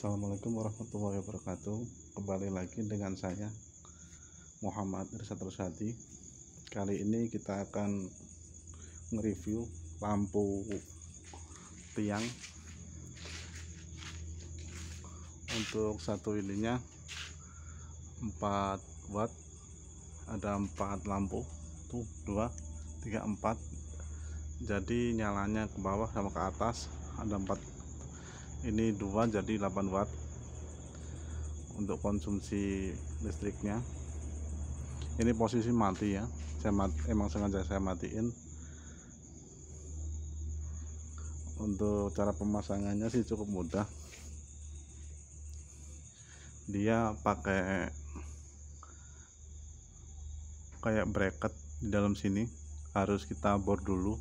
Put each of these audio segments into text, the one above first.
Assalamualaikum warahmatullahi wabarakatuh kembali lagi dengan saya Muhammad Irsat Rusadi kali ini kita akan nge-review lampu tiang untuk satu ininya 4 watt ada 4 lampu 1, 2 3 4 jadi nyalanya ke bawah sama ke atas ada 4 ini 2 jadi 8 watt untuk konsumsi listriknya ini posisi mati ya saya mati, emang sengaja saya matiin untuk cara pemasangannya sih cukup mudah dia pakai kayak bracket di dalam sini harus kita bor dulu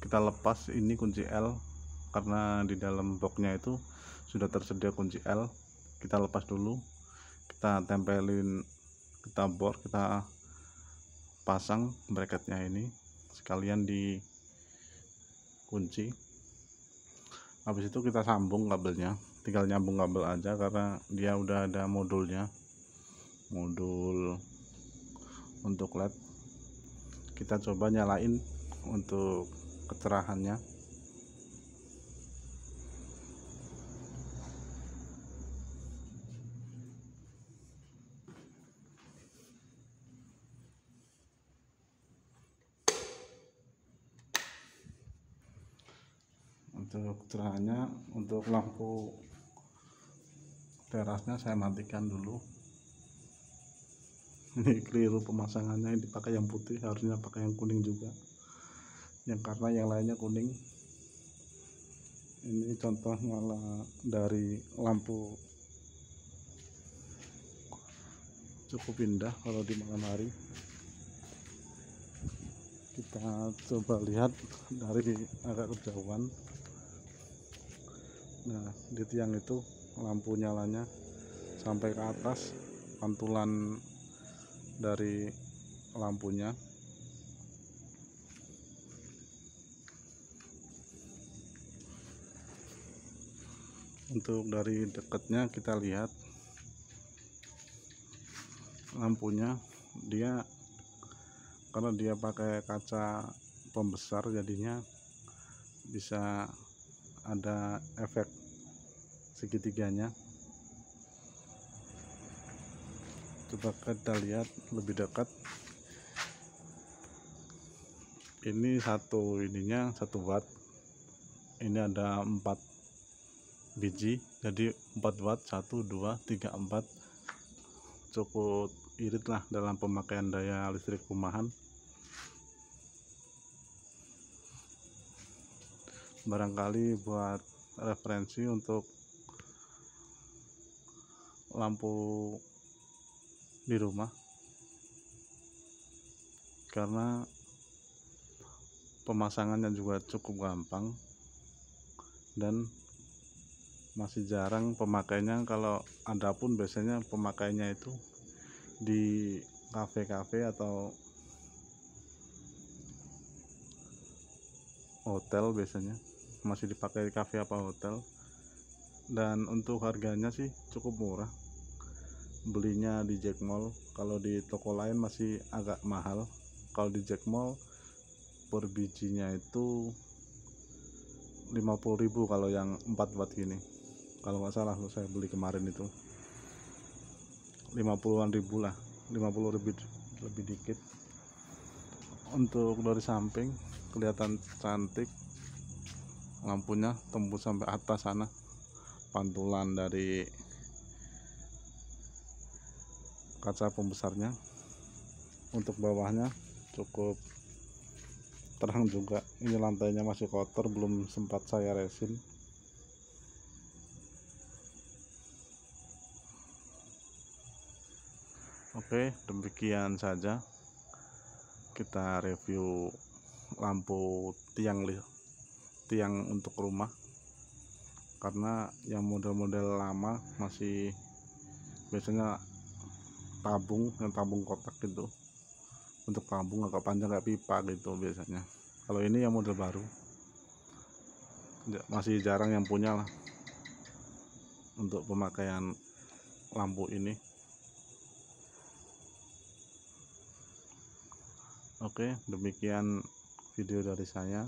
kita lepas ini kunci L karena di dalam boxnya itu sudah tersedia kunci L kita lepas dulu kita tempelin kita bor kita pasang bracketnya ini sekalian di kunci habis itu kita sambung kabelnya tinggal nyambung kabel aja karena dia udah ada modulnya modul untuk led kita coba nyalain untuk kecerahannya untuk cerahannya untuk lampu terasnya saya matikan dulu ini keliru pemasangannya yang dipakai yang putih harusnya pakai yang kuning juga yang karena yang lainnya kuning ini contoh nyala dari lampu cukup indah kalau di malam hari kita coba lihat dari agak kejauhan nah di tiang itu lampu nyalanya sampai ke atas pantulan dari lampunya untuk dari dekatnya kita lihat lampunya dia karena dia pakai kaca pembesar jadinya bisa ada efek segitiganya coba kita lihat lebih dekat ini satu ininya satu watt ini ada empat biji jadi empat watt satu dua tiga empat cukup irit lah dalam pemakaian daya listrik rumahan barangkali buat referensi untuk lampu di rumah karena pemasangannya juga cukup gampang dan masih jarang pemakainya kalau ada pun biasanya pemakainya itu di kafe-kafe atau hotel biasanya masih dipakai kafe apa hotel dan untuk harganya sih cukup murah belinya di Jack Mall kalau di toko lain masih agak mahal kalau di Jack Mall per bijinya itu 50.000 kalau yang 4 watt ini kalau nggak salah saya beli kemarin itu 50-an ribu lah 50 lebih lebih dikit untuk dari samping kelihatan cantik lampunya tembus sampai atas sana pantulan dari kaca pembesarnya untuk bawahnya cukup terang juga ini lantainya masih kotor belum sempat saya resin Oke, demikian saja kita review lampu tiang tiang untuk rumah karena yang model-model lama masih biasanya tabung yang tabung kotak gitu untuk tabung agak panjang kayak pipa gitu biasanya kalau ini yang model baru masih jarang yang punya lah untuk pemakaian lampu ini oke demikian video dari saya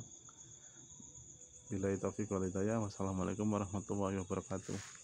Bila taufiq walidaya. Wassalamualaikum warahmatullahi wabarakatuh.